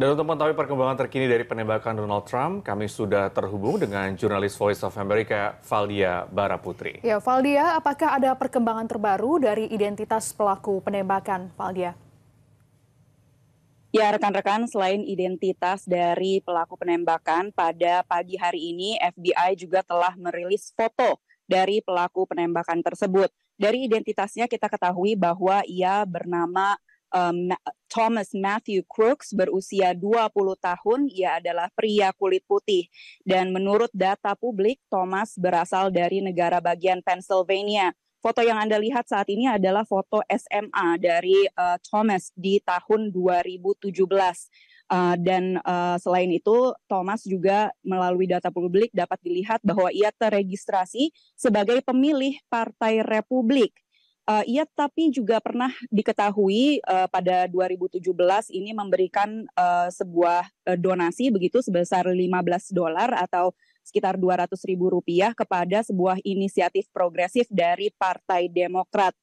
Dan untuk mengetahui perkembangan terkini dari penembakan Donald Trump, kami sudah terhubung dengan jurnalis Voice of America, Valdia Baraputri. Ya, Valdia, apakah ada perkembangan terbaru dari identitas pelaku penembakan, Valdia? Ya, rekan-rekan, selain identitas dari pelaku penembakan, pada pagi hari ini FBI juga telah merilis foto dari pelaku penembakan tersebut. Dari identitasnya kita ketahui bahwa ia bernama um, Thomas Matthew Crooks berusia 20 tahun. Ia adalah pria kulit putih dan menurut data publik Thomas berasal dari negara bagian Pennsylvania. Foto yang Anda lihat saat ini adalah foto SMA dari uh, Thomas di tahun 2017. Uh, eh, dan uh, selain itu, Thomas juga melalui data publik dapat dilihat bahwa ia terregistrasi sebagai pemilih Partai Republik Uh, eh, ia tapi juga pernah diketahui uh, pada 2017 ini memberikan uh, sebuah uh, donasi begitu sebesar 15 dolar atau sekitar 200 ribu rupiah kepada sebuah inisiatif progresif dari Partai Demokrat.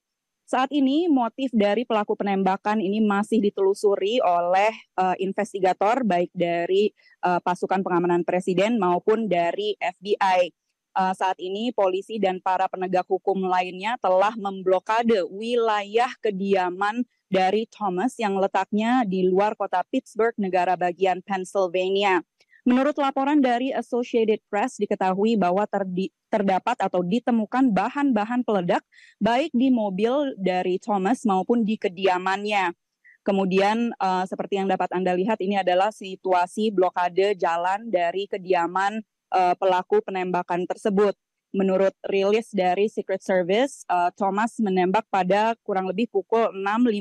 Saat ini motif dari pelaku penembakan ini masih ditelusuri oleh uh, investigator baik dari uh, pasukan pengamanan presiden maupun dari FBI uh, saat ini polisi dan para penegak hukum lainnya telah memblokade wilayah kediaman dari Thomas yang letaknya di luar kota Pittsburgh, negara bagian Pennsylvania. Menurut laporan dari Associated Press diketahui bahwa terdi, terdapat atau ditemukan bahan-bahan peledak baik di mobil dari Thomas maupun di kediamannya. Kemudian uh, seperti yang dapat Anda lihat ini adalah situasi blokade jalan dari kediaman uh, pelaku penembakan tersebut. Menurut rilis dari Secret Service, uh, Thomas menembak pada kurang lebih pukul 6.15 uh,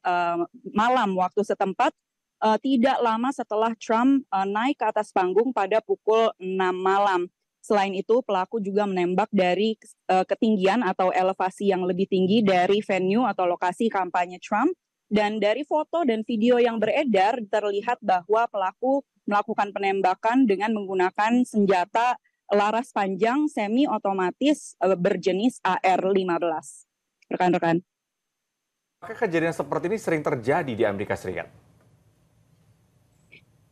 eh, malam waktu setempat, uh, tidak lama setelah Trump uh, naik ke atas panggung pada pukul 6 malam. Selain itu, pelaku juga menembak dari uh, ketinggian atau elevasi yang lebih tinggi dari venue atau lokasi kampanye Trump. Dan dari foto dan video yang beredar terlihat bahwa pelaku melakukan penembakan dengan menggunakan senjata laras panjang semi otomatis eh, berjenis AR-15. Rekan-rekan. Apakah kejadian seperti ini sering terjadi di Amerika Serikat?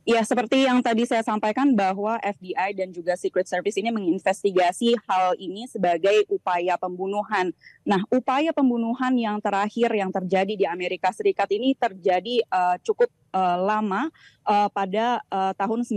Ya, seperti yang tadi saya sampaikan bahwa FBI dan juga Secret Service ini menginvestigasi hal ini sebagai upaya pembunuhan. Nah, upaya pembunuhan yang terakhir yang terjadi di Amerika Serikat ini terjadi uh, cukup uh, lama uh, pada uh, tahun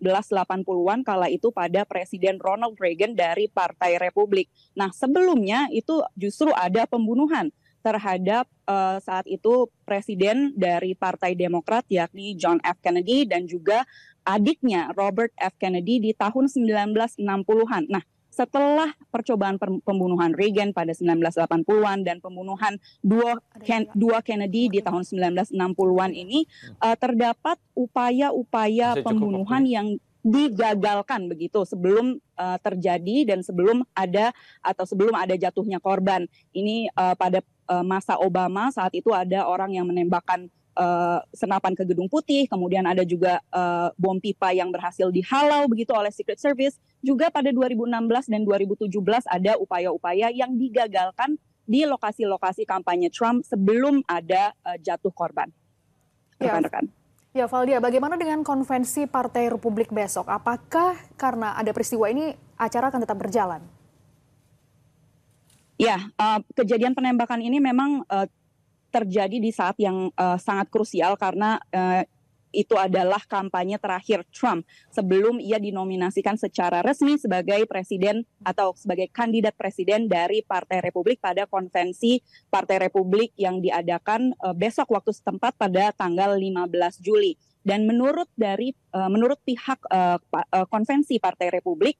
1980-an kala itu pada Presiden Ronald Reagan dari Partai Republik. Nah, sebelumnya itu justru ada pembunuhan terhadap uh, saat itu presiden dari Partai Demokrat yakni John F Kennedy dan juga adiknya Robert F Kennedy di tahun 1960-an. Nah, setelah percobaan pembunuhan Reagan pada 1980-an dan pembunuhan dua, Ken, dua Kennedy di tahun 1960-an ini uh, terdapat upaya-upaya pembunuhan yang digagalkan begitu sebelum uh, terjadi dan sebelum ada atau sebelum ada jatuhnya korban. Ini uh, pada uh, masa Obama saat itu ada orang yang menembakkan senapan ke Gedung Putih, kemudian ada juga uh, bom pipa yang berhasil dihalau begitu oleh Secret Service. Juga pada 2016 dan 2017 ada upaya-upaya yang digagalkan di lokasi-lokasi kampanye Trump sebelum ada uh, jatuh korban. Ya. Rekan-rekan. Ya. Ya, Valdia, bagaimana dengan konvensi Partai Republik besok? Apakah karena ada peristiwa ini acara akan tetap berjalan? Ya, uh, kejadian penembakan ini memang uh, terjadi di saat yang uh, sangat krusial karena uh, itu adalah kampanye terakhir Trump sebelum ia dinominasikan secara resmi sebagai presiden atau sebagai kandidat presiden dari Partai Republik pada konvensi Partai Republik yang diadakan eh, besok waktu setempat pada tanggal 15 Juli. Dan menurut dari eh, menurut pihak eh, konvensi Partai Republik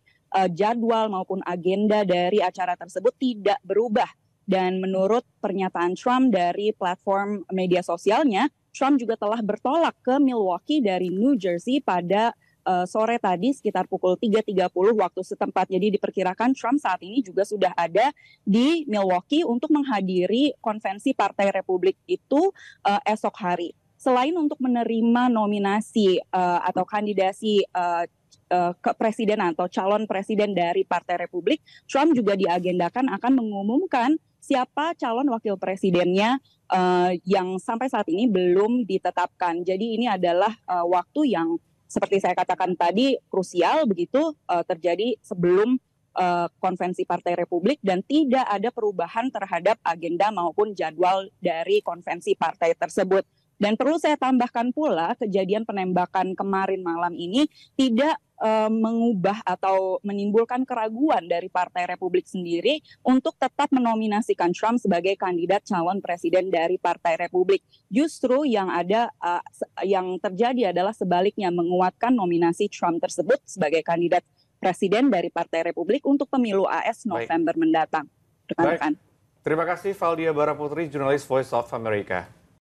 jadwal maupun agenda dari acara tersebut tidak berubah dan menurut pernyataan Trump dari platform media sosialnya Trump juga telah bertolak ke Milwaukee dari New Jersey pada uh, sore tadi sekitar pukul 3.30 waktu setempat. Jadi diperkirakan Trump saat ini juga sudah ada di Milwaukee untuk menghadiri konvensi Partai Republik itu uh, esok hari. Selain untuk menerima nominasi uh, atau kandidasi uh, uh, kepresidenan atau calon presiden dari Partai Republik, Trump juga diagendakan akan mengumumkan siapa calon wakil presidennya uh, yang sampai saat ini belum ditetapkan. Jadi ini adalah uh, waktu yang seperti saya katakan tadi krusial begitu uh, terjadi sebelum uh, konvensi Partai Republik dan tidak ada perubahan terhadap agenda maupun jadwal dari konvensi partai tersebut. Dan perlu saya tambahkan pula kejadian penembakan kemarin malam ini tidak uh, mengubah atau menimbulkan keraguan dari Partai Republik sendiri untuk tetap menominasikan Trump sebagai kandidat calon presiden dari Partai Republik. Justru yang ada uh, yang terjadi adalah sebaliknya menguatkan nominasi Trump tersebut sebagai kandidat presiden dari Partai Republik untuk pemilu AS November Baik. mendatang. Terima kasih Valdia Baraputri, jurnalis Voice of America.